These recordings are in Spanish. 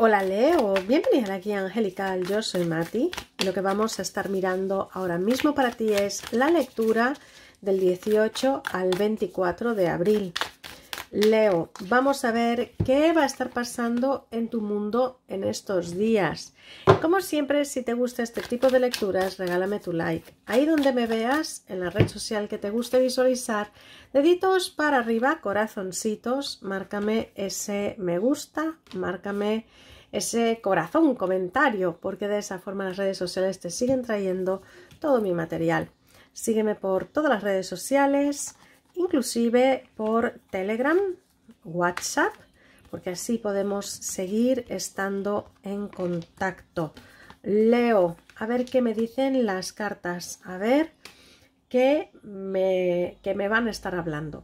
Hola Leo, bienvenida aquí Angelical, yo soy Mati y lo que vamos a estar mirando ahora mismo para ti es la lectura del 18 al 24 de abril. Leo, vamos a ver qué va a estar pasando en tu mundo en estos días. Como siempre, si te gusta este tipo de lecturas, regálame tu like. Ahí donde me veas, en la red social que te guste visualizar, deditos para arriba, corazoncitos, márcame ese me gusta, márcame ese corazón, comentario, porque de esa forma las redes sociales te siguen trayendo todo mi material. Sígueme por todas las redes sociales inclusive por Telegram, WhatsApp, porque así podemos seguir estando en contacto. Leo, a ver qué me dicen las cartas, a ver qué me, me van a estar hablando.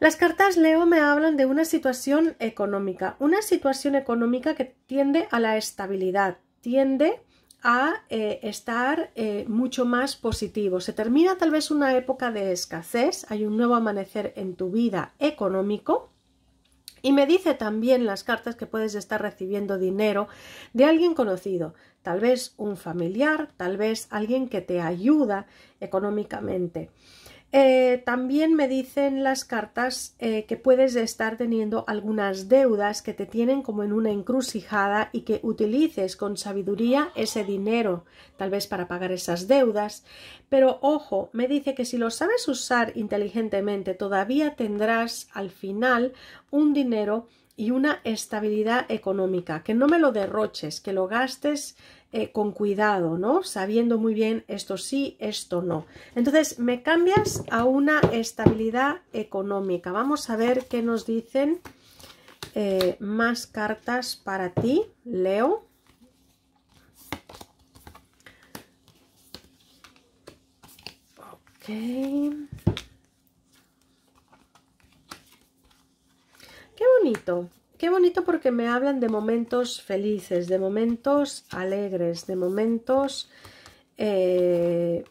Las cartas Leo me hablan de una situación económica, una situación económica que tiende a la estabilidad, tiende a eh, estar eh, mucho más positivo. Se termina tal vez una época de escasez, hay un nuevo amanecer en tu vida económico. Y me dice también las cartas que puedes estar recibiendo dinero de alguien conocido, tal vez un familiar, tal vez alguien que te ayuda económicamente. Eh, también me dicen las cartas eh, que puedes estar teniendo algunas deudas que te tienen como en una encrucijada y que utilices con sabiduría ese dinero, tal vez para pagar esas deudas. Pero ojo, me dice que si lo sabes usar inteligentemente, todavía tendrás al final un dinero y una estabilidad económica, que no me lo derroches, que lo gastes eh, con cuidado, ¿no? Sabiendo muy bien esto sí, esto no. Entonces, me cambias a una estabilidad económica. Vamos a ver qué nos dicen eh, más cartas para ti, Leo. Ok. Qué bonito porque me hablan de momentos felices, de momentos alegres, de momentos eh,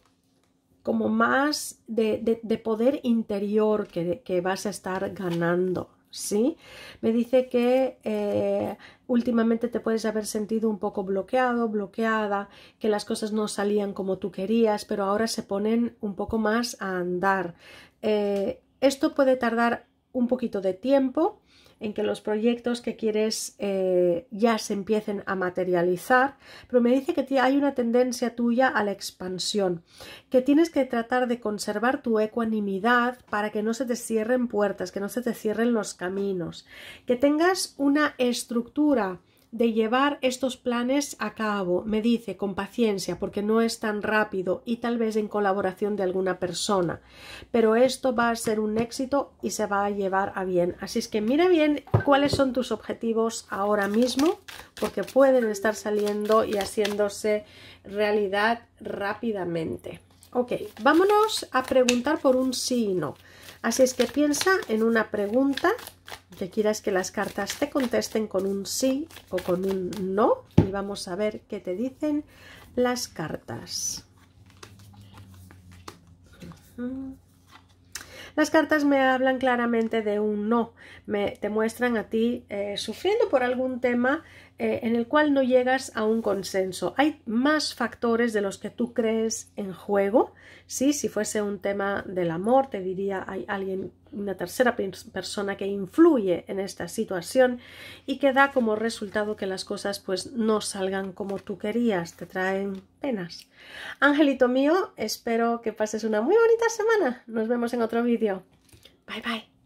como más de, poder interior que, vas a estar ganando, ¿sí? Me dice que eh, últimamente te puedes haber sentido un poco bloqueado, bloqueada, que las cosas no salían como tú querías, pero ahora se ponen un poco más a andar. Eh, esto puede tardar un poquito de tiempo, en que los proyectos que quieres eh, ya se empiecen a materializar, pero me dice que hay una tendencia tuya a la expansión, que tienes que tratar de conservar tu ecuanimidad para que no se te cierren puertas, que no se te cierren los caminos, que tengas una estructura de llevar estos planes a cabo, me dice, con paciencia, porque no es tan rápido y tal vez en colaboración de alguna persona. Pero esto va a ser un éxito y se va a llevar a bien. Así es que mira bien cuáles son tus objetivos ahora mismo, porque pueden estar saliendo y haciéndose realidad rápidamente. Ok, vámonos a preguntar por un sí y no. Así es que piensa en una pregunta que quieras que las cartas te contesten con un sí o con un no. Y vamos a ver qué te dicen las cartas. Las cartas me hablan claramente de un no, me, te muestran a ti eh, sufriendo por algún tema eh, en el cual no llegas a un consenso. Hay más factores de los que tú crees en juego. Si fuese un tema del amor, te diría hay alguien, una tercera persona que influye en esta situación y que da como resultado que las cosas pues no salgan como tú querías, te traen penas. Angelito mío, espero que pases una muy bonita semana. Nos vemos en otro vídeo. Bye bye.